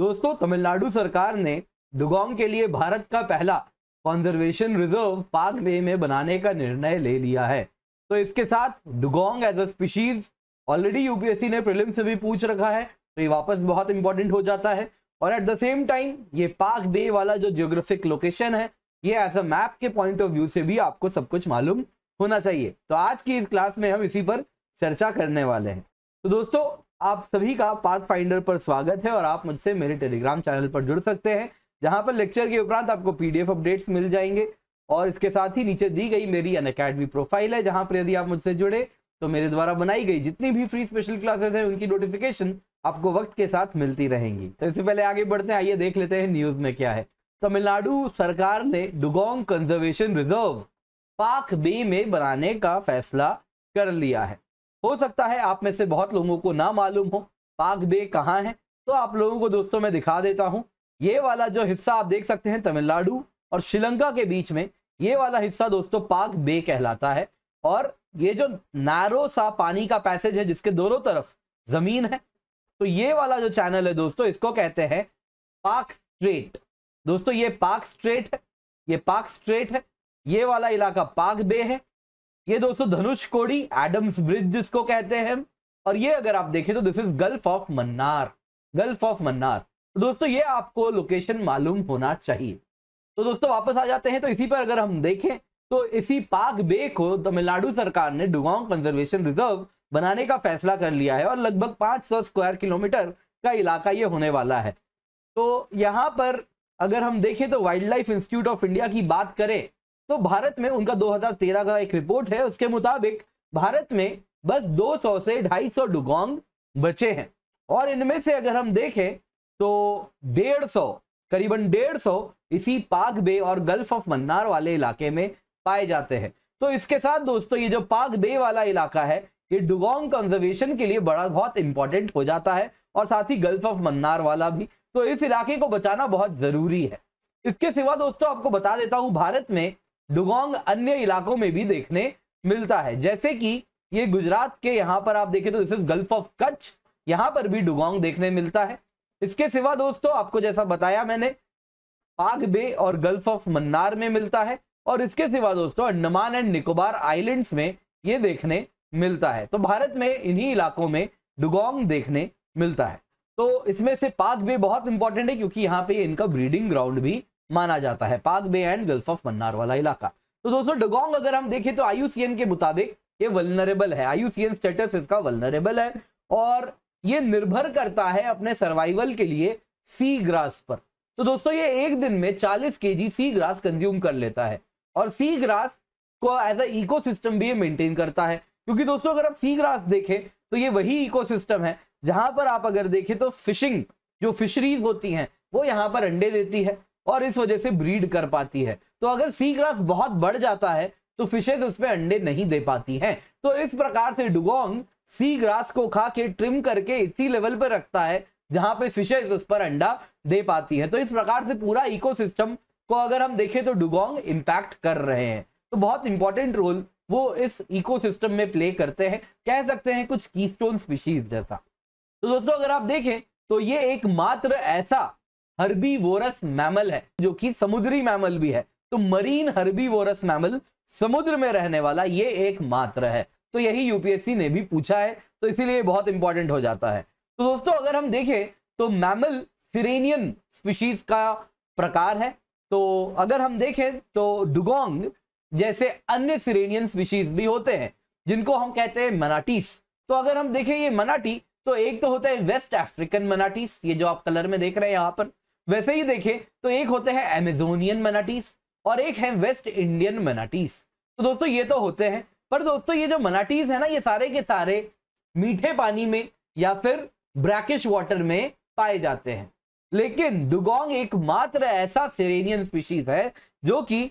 दोस्तों तमिलनाडु सरकार ने डुगोंग के लिए भारत का पहला कॉन्जर्वेशन रिजर्व पार्क बे में बनाने का निर्णय ले लिया है तो इसके साथ dugong as a species already UPSC ने प्रिलिम से भी पूछ रखा है तो ये वापस बहुत इंपॉर्टेंट हो जाता है और एट द सेम टाइम ये पार्क बे वाला जो जियोग्राफिक लोकेशन है ये एज अ मैप के पॉइंट ऑफ व्यू से भी आपको सब कुछ मालूम होना चाहिए तो आज की इस क्लास में हम इसी पर चर्चा करने वाले हैं तो दोस्तों आप सभी का पास फाइंडर पर स्वागत है और आप मुझसे मेरे टेलीग्राम चैनल पर जुड़ सकते हैं जहां पर लेक्चर के उपरांत आपको पीडीएफ अपडेट्स मिल जाएंगे और इसके साथ ही नीचे दी गई मेरी अन अकेडमी प्रोफाइल है जहां पर यदि आप मुझसे जुड़े तो मेरे द्वारा बनाई गई जितनी भी फ्री स्पेशल क्लासेस हैं उनकी नोटिफिकेशन आपको वक्त के साथ मिलती रहेंगी तो इससे पहले आगे बढ़ते हैं आइए देख लेते हैं न्यूज में क्या है तमिलनाडु सरकार ने डुगोंग कंजर्वेशन रिजर्व पाक बे में बनाने का फैसला कर लिया है हो सकता है आप में से बहुत लोगों को ना मालूम हो पाक बे कहाँ है तो आप लोगों को दोस्तों मैं दिखा देता हूँ ये वाला जो हिस्सा आप देख सकते हैं तमिलनाडु और श्रीलंका के बीच में ये वाला हिस्सा दोस्तों पाक बे कहलाता है और ये जो नारो सा पानी का पैसेज है जिसके दोनों तरफ जमीन है तो ये वाला जो चैनल है दोस्तों इसको कहते हैं पाक स्ट्रेट दोस्तों ये पाक स्ट्रेट है ये पाक स्ट्रेट है ये वाला इलाका पाक बे है ये दोस्तों धनुष कोड़ी एडम्स ब्रिज जिसको कहते हैं और ये अगर आप देखें तो this is Gulf of Mannar Gulf of Mannar तो दोस्तों ये आपको लोकेशन मालूम होना चाहिए तो दोस्तों वापस आ जाते हैं तो इसी पर अगर हम देखें तो इसी पाक बे को तमिलनाडु सरकार ने डुगोंग कंजर्वेशन रिजर्व बनाने का फैसला कर लिया है और लगभग 500 स्क्वायर किलोमीटर का इलाका ये होने वाला है तो यहाँ पर अगर हम देखें तो Wildlife Institute of India की बात करें तो भारत में उनका 2013 का एक रिपोर्ट है उसके मुताबिक भारत में बस 200 से 250 डुगोंग बचे हैं और इनमें से अगर हम देखें तो 150 करीबन 150 इसी पाक बे और गल्फ ऑफ मन्नार वाले इलाके में पाए जाते हैं तो इसके साथ दोस्तों ये जो पाक बे वाला इलाका है ये डुगोंग कंजर्वेशन के लिए बड़ा बहुत इंपॉर्टेंट हो जाता है और साथ ही गल्फ ऑफ मन्नार वाला भी तो इस इलाके को बचाना बहुत जरूरी है इसके सिवा दोस्तों आपको बता देता हूँ भारत में डुगोंग अन्य इलाकों में भी देखने मिलता है जैसे कि ये गुजरात के यहाँ पर आप देखें तो this is Gulf of Kutch यहाँ पर भी डुगोंग देखने मिलता है इसके सिवा दोस्तों आपको जैसा बताया मैंने पाग बे और गल्फ ऑफ मन्नार में मिलता है और इसके सिवा दोस्तों अंडमान एंड निकोबार आइलैंड्स में ये देखने मिलता है तो भारत में इन्हीं इलाकों में डुगोंग देखने मिलता है तो इसमें से पाग बे बहुत इंपॉर्टेंट है क्योंकि यहाँ पे इनका ब्रीडिंग ग्राउंड भी माना जाता है Palk Bay and Gulf of Mannar वाला इलाका तो दोस्तों डगोंग अगर हम देखें तो आयुसीएन के मुताबिक ये वलनरेबल है आयुसीएन स्टेटस इसका वलनरेबल है और ये निर्भर करता है अपने सर्वाइवल के लिए सी ग्रास पर तो दोस्तों ये एक दिन में 40 केजी सी ग्रास कंज्यूम कर लेता है और सी ग्रास को एज अ सिस्टम भी ये मेंटेन करता है क्योंकि दोस्तों अगर आप सी ग्रास देखें तो ये वही इकोसिस्टम है जहां पर आप अगर देखें तो फिशिंग जो फिशरीज होती हैं वो यहाँ पर अंडे देती है और इस वजह से ब्रीड कर पाती है तो अगर सी ग्रास बहुत बढ़ जाता है तो फिशेज उसमें अंडे नहीं दे पाती हैं तो इस प्रकार से डुगोंग सी ग्रास को खा के ट्रिम करके इसी लेवल पर रखता है जहां पे फिशेज उस पर अंडा दे पाती है तो इस प्रकार से पूरा इकोसिस्टम को अगर हम देखें तो डुगोंग इम्पैक्ट कर रहे हैं तो बहुत इंपॉर्टेंट रोल वो इस इकोसिस्टम में प्ले करते हैं कह सकते हैं कुछ कीस्टोन स्पीशीज जैसा तो दोस्तों अगर आप देखें तो ये एक मात्र ऐसा वोरस मैमल है जो कि समुद्री मैमल भी है तो मरीन हर्बी वोरस मैमल समुद्र में रहने वाला ये एक मात्र है तो यही यूपीएससी ने भी पूछा है तो इसीलिए बहुत इंपॉर्टेंट हो जाता है तो दोस्तों अगर हम देखें तो मैमल सिरेनियन स्पीशीज का प्रकार है तो अगर हम देखें तो डुगोंग जैसे अन्य सिरेनियन स्पीशीज भी होते हैं जिनको हम कहते हैं मनाटीस तो अगर हम देखें ये मनाटी तो एक तो होता है वेस्ट अफ्रीकन मनाटीस ये जो आप कलर में देख रहे हैं यहाँ पर वैसे ही देखें तो एक होते हैं एमेजोनियन मनाटीस और एक है वेस्ट इंडियन मनाटीस तो दोस्तों ये तो होते हैं पर दोस्तों ये जो मनाटीज है ना ये सारे के सारे मीठे पानी में या फिर ब्रैकिश वाटर में पाए जाते हैं लेकिन दुगोंग एकमात्र ऐसा सेरेनियन स्पीशीज है जो कि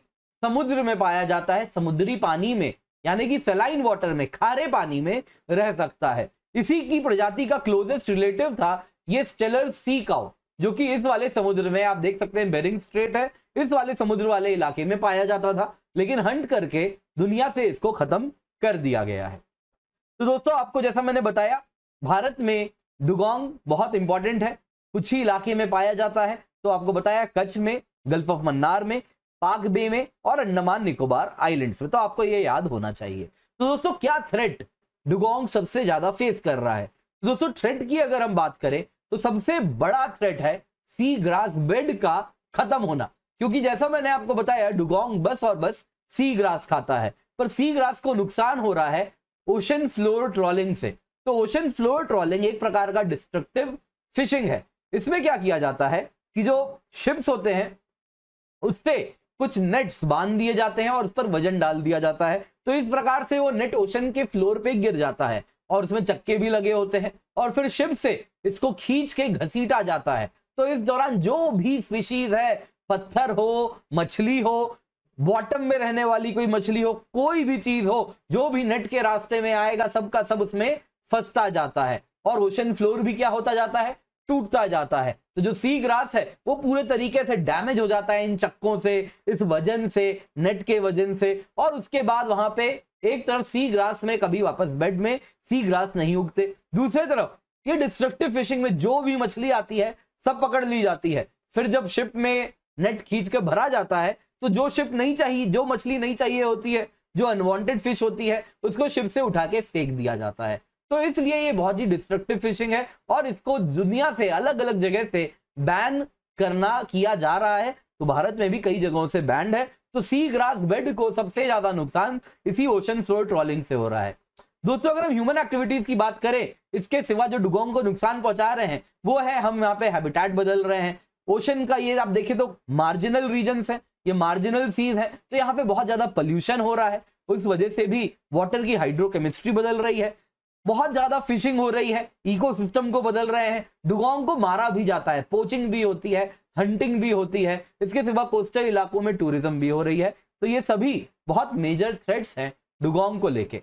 समुद्र में पाया जाता है समुद्री पानी में यानी कि सलाइन वाटर में खारे पानी में रह सकता है इसी की प्रजाति का क्लोजेस्ट रिलेटिव था ये स्टेलर सी काउ जो कि इस वाले समुद्र में आप देख सकते हैं बेरिंग स्ट्रेट है इस वाले समुद्र वाले इलाके में पाया जाता था लेकिन हंट करके दुनिया से इसको खत्म कर दिया गया है तो दोस्तों आपको जैसा मैंने बताया भारत में डुगोंग बहुत इंपॉर्टेंट है कुछ ही इलाके में पाया जाता है तो आपको बताया कच्छ में गल्फ ऑफ मन्नार में पाक बे में और अंडमान निकोबार आइलैंड्स में तो आपको ये याद होना चाहिए तो दोस्तों क्या थ्रेट डुगोंग सबसे ज्यादा फेस कर रहा है तो दोस्तों थ्रेट की अगर हम बात करें तो सबसे बड़ा थ्रेट है सी ग्रास बेड का खत्म होना क्योंकि जैसा मैंने आपको बताया डुगोंग बस और बस सी ग्रास खाता है पर सी ग्रास को नुकसान हो रहा है ओशन फ्लोर ट्रॉलिंग से तो ओशन फ्लोर ट्रॉलिंग एक प्रकार का डिस्ट्रक्टिव फिशिंग है इसमें क्या किया जाता है कि जो शिप्स होते हैं उससे कुछ नेट्स बांध दिए जाते हैं और उस पर वजन डाल दिया जाता है तो इस प्रकार से वो नेट ओशन के फ्लोर पे गिर जाता है और उसमें चक्के भी लगे होते हैं और फिर शिप से इसको खींच के घसीटा जाता है तो इस दौरान जो भी स्पीशीज है पत्थर हो मछली हो बॉटम में रहने वाली कोई मछली हो कोई भी चीज हो जो भी नेट के रास्ते में आएगा सबका सब उसमें फंसता जाता है और ओशन फ्लोर भी क्या होता जाता है टूटता जाता है तो जो सी ग्रास है वो पूरे तरीके से डैमेज हो जाता है इन चक्कों से इस वजन से नेट के वजन से और उसके बाद वहां पे एक तरफ सी ग्रास में कभी वापस बेड में सी ग्रास नहीं उगते दूसरी तरफ ये डिस्ट्रक्टिव फिशिंग में जो भी मछली आती है सब पकड़ ली जाती है फिर जब शिप में नेट खींच के भरा जाता है तो जो शिप नहीं चाहिए जो मछली नहीं चाहिए होती है जो अनवांटेड फिश होती है उसको शिप से उठा के फेंक दिया जाता है तो इसलिए ये बहुत ही डिस्ट्रक्टिव फिशिंग है और इसको दुनिया से अलग अलग जगह से बैन करना किया जा रहा है तो भारत में भी कई जगहों से बैंड है तो सी ग्रास बेड को सबसे ज्यादा नुकसान इसी ओशन फ्लोर ट्रॉलिंग से हो रहा है दोस्तों अगर हम ह्यूमन एक्टिविटीज की बात करें इसके सिवा जो डुगोंग को नुकसान पहुंचा रहे हैं वो है हम यहाँ पे हैबिटेट बदल रहे हैं ओशन का ये आप देखें तो मार्जिनल रीजन है ये मार्जिनल सीज है तो यहाँ पे बहुत ज्यादा पॉल्यूशन हो रहा है उस वजह से भी वाटर की हाइड्रोकेमिस्ट्री बदल रही है बहुत ज्यादा फिशिंग हो रही है इकोसिस्टम को बदल रहे हैं डुगोंग को मारा भी जाता है पोचिंग भी होती है हंटिंग भी होती है इसके सिवा कोस्टल इलाकों में टूरिज्म भी हो रही है तो ये सभी बहुत मेजर थ्रेट्स हैं डुगोंग को लेके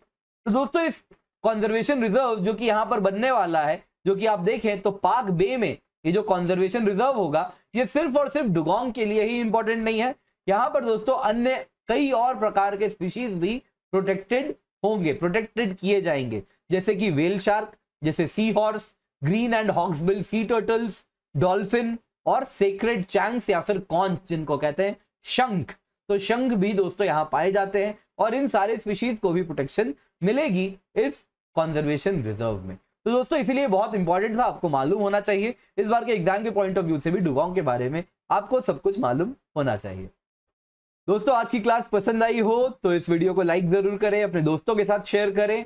तो दोस्तों इस कॉन्जर्वेशन रिजर्व जो कि यहाँ पर बनने वाला है जो कि आप देखें तो पाक बे में ये जो कॉन्जर्वेशन रिजर्व होगा ये सिर्फ और सिर्फ डुगोंग के लिए ही इंपॉर्टेंट नहीं है यहाँ पर दोस्तों अन्य कई और प्रकार के स्पीशीज भी प्रोटेक्टेड होंगे प्रोटेक्टेड किए जाएंगे जैसे कि वेल शार्क जैसे seahorse green and hawksbill sea turtles dolphin और सेक्रेड चैंक्स या फिर कॉन्च जिनको कहते हैं शंख तो शंख भी दोस्तों यहाँ पाए जाते हैं और इन सारे स्पीशीज को भी प्रोटेक्शन मिलेगी इस कॉन्जर्वेशन रिजर्व में तो दोस्तों इसीलिए बहुत इंपॉर्टेंट था आपको मालूम होना चाहिए इस बार के एग्जाम के पॉइंट ऑफ व्यू से भी डुबाओं के बारे में आपको सब कुछ मालूम होना चाहिए दोस्तों आज की क्लास पसंद आई हो तो इस वीडियो को लाइक जरूर करें अपने दोस्तों के साथ शेयर करें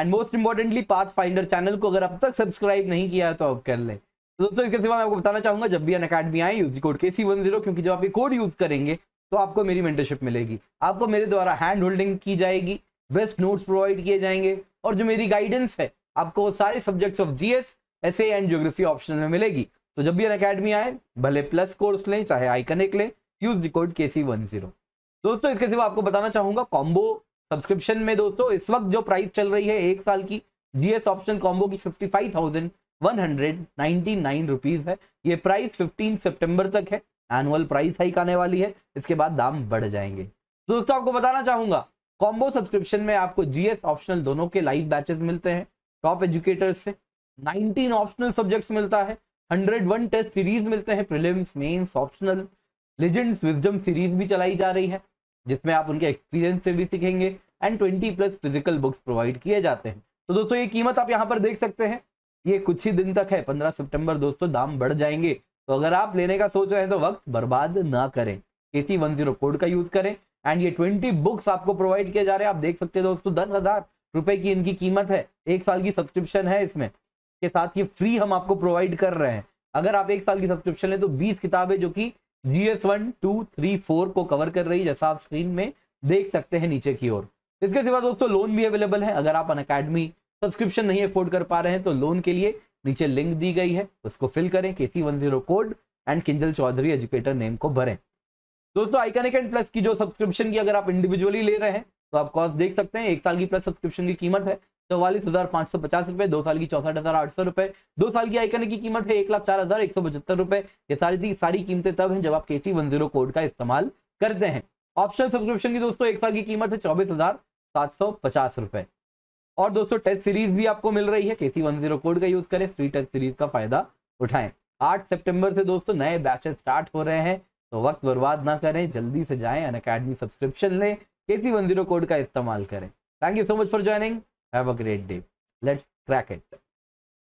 and most importantly Pathfinder channel को अगर अब तक सब्सक्राइब नहीं किया है तो अब कर ले तो दोस्तों इसके सिवा मैं आपको बताना चाहूंगा जब भी अन अकेडमी आए use code K C one zero क्योंकि जब आप ये कोड यूज करेंगे तो आपको मेरी मेंटरशिप मिलेगी आपको मेरे द्वारा हैंड होल्डिंग की जाएगी बेस्ट नोट्स प्रोवाइड किए जाएंगे और जो मेरी गाइडेंस है आपको वो सारे subjects of GS S and geography option में मिलेगी तो जब भी अन अकेडमी आए भले प्लस कोर्स लें चाहे आई कनेक्ट लें use code K C one zero दोस्तों इसके सिवा आपको बताना चाहूंगा कॉम्बो सब्सक्रिप्शन में दोस्तों इस वक्त जो प्राइस चल रही है एक साल की जीएस ऑप्शन कॉम्बो की fifty five thousand one hundred ninety nine rupees है ये प्राइस फिफ्टीन सितंबर तक है एनुअल प्राइस हाइक आने वाली है इसके बाद दाम बढ़ जाएंगे दोस्तों आपको बताना चाहूंगा कॉम्बो सब्सक्रिप्शन में आपको जीएस ऑप्शनल दोनों के लाइव बैचेस मिलते हैं टॉप एजुकेटर्स से नाइनटीन ऑप्शनल सब्जेक्ट मिलता है हंड्रेड टेस्ट सीरीज मिलते हैं prelims mains optional legends wisdom series भी चलाई जा रही है जिसमें आप उनके एक्सपीरियंस से भी सीखेंगे and twenty plus physical books provide किए जाते हैं तो दोस्तों ये कीमत आप यहाँ पर देख सकते हैं ये कुछ ही दिन तक है पंद्रह सितंबर दोस्तों दाम बढ़ जाएंगे तो अगर आप लेने का सोच रहे हैं तो वक्त बर्बाद ना करें A C one zero code का यूज करें एंड ये ट्वेंटी बुक्स आपको प्रोवाइड किए जा रहे हैं आप देख सकते हैं दोस्तों दस हजार रुपए की इनकी कीमत है एक साल की सब्सक्रिप्शन है इसमें के साथ ये फ्री हम आपको प्रोवाइड कर रहे हैं अगर आप एक साल की सब्सक्रिप्शन लें तो बीस किताबें जो की G S one two three four को कवर कर रही है जैसा आप स्क्रीन में देख सकते हैं नीचे की ओर इसके सिवा दोस्तों लोन भी अवेलेबल है अगर आप अन अकेडमी सब्सक्रिप्शन नहीं अफोर्ड कर पा रहे हैं तो लोन के लिए नीचे लिंक दी गई है उसको फिल करें K C one zero code and Kinjal Chaudhary educator name को भरें दोस्तों आईकनिक एंड प्लस की जो सब्सक्रिप्शन की अगर आप इंडिविजुअली ले रहे हैं तो आप कॉस्ट देख सकते हैं एक साल की प्लस सब्सक्रिप्शन की कीमत है चौवालीस हजार पाँच सौ पचास रुपए दो साल की चौसठ हजार आठ सौ रुपए दो साल की आइकन की कीमत है एक लाख चार हजार एक सौ पचहत्तर रुपए ये सारी सारी कीमतें तब हैं जब आप के सी वन जीरो कोड का इस्तेमाल करते हैं ऑप्शन सब्सक्रिप्शन की दोस्तों एक साल की कीमत है चौबीस हजार सात सौ पचास रुपए और दोस्तों टेस्ट सीरीज भी आपको मिल रही है K C one zero code का यूज करें फ्री टेस्ट सीरीज का फायदा उठाएं आठ सेप्टेम्बर से दोस्तों नए बैचेस स्टार्ट हो रहे हैं तो वक्त बर्बाद ना करें जल्दी से जाएं अन सब्सक्रिप्शन लें के सी वन जीरो कोड का इस्तेमाल करें thank you so much for joining Have a great day. Let's crack it.